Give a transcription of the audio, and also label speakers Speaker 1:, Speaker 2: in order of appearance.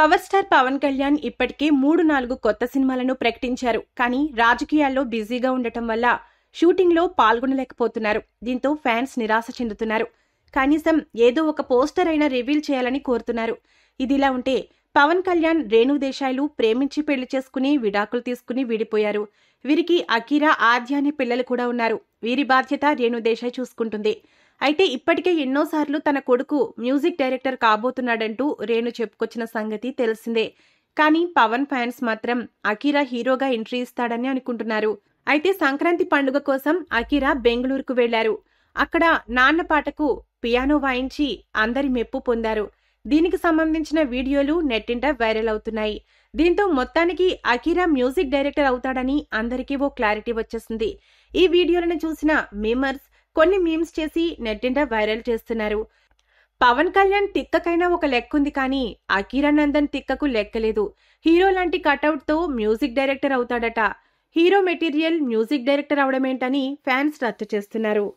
Speaker 1: power star Pawan Kalyan ఇప్పటికే మూడు నాలుగు కొత్త సినిమాలను ప్రకటించారు కానీ రాజకీయాల్లో బిజీగా ఉండటం వల్ల షూటింగ్లో పాల్గొనలేకపోతున్నారు దీంతో ఫ్యాన్స్ నిరాశ చెందుతున్నారు కనీసం ఏదో ఒక పోస్టర్ అయినా రివీల్ చేయాలని కోరుతున్నారు ఇదిలా ఉంటే పవన్ కళ్యాణ్ రేణు దేశాయిలు ప్రేమించి పెళ్లి చేసుకుని విడాకులు తీసుకుని విడిపోయారు వీరికి అకీరా ఆద్యాని అనే పిల్లలు కూడా ఉన్నారు వీరి బాధ్యత రేణు దేశాయ్ చూసుకుంటుంది అయితే ఇప్పటికే ఎన్నోసార్లు తన కొడుకు మ్యూజిక్ డైరెక్టర్ కాబోతున్నాడంటూ రేణు చెప్పుకొచ్చిన సంగతి తెలిసిందే కానీ పవన్ ఫ్యాన్స్ మాత్రం అఖీరా హీరోగా ఎంట్రీ ఇస్తాడని అనుకుంటున్నారు అయితే సంక్రాంతి పండుగ కోసం అఖీరా బెంగళూరుకు వెళ్లారు అక్కడ నాన్న పాటకు పియానో వాయించి అందరి మెప్పు పొందారు దీనికి సంబంధించిన వీడియోలు నెట్టింట వైరల్ అవుతున్నాయి దీంతో మొత్తానికి అఖీరా మ్యూజిక్ డైరెక్టర్ అవుతాడని అందరికీ ఓ క్లారిటీ వచ్చేసింది ఈ వీడియోలను చూసిన మేమర్స్ కొన్ని మీమ్స్ చేసి నెట్టింట వైరల్ చేస్తున్నారు పవన్ కళ్యాణ్ తిక్కకైనా ఒక లెక్కుంది కానీ నందన్ తిక్కకు లెక్కలేదు హీరో లాంటి కటౌట్తో మ్యూజిక్ డైరెక్టర్ అవుతాడట హీరో మెటీరియల్ మ్యూజిక్ డైరెక్టర్ అవడమేంటని ఫ్యాన్స్ రచ్చ చేస్తున్నారు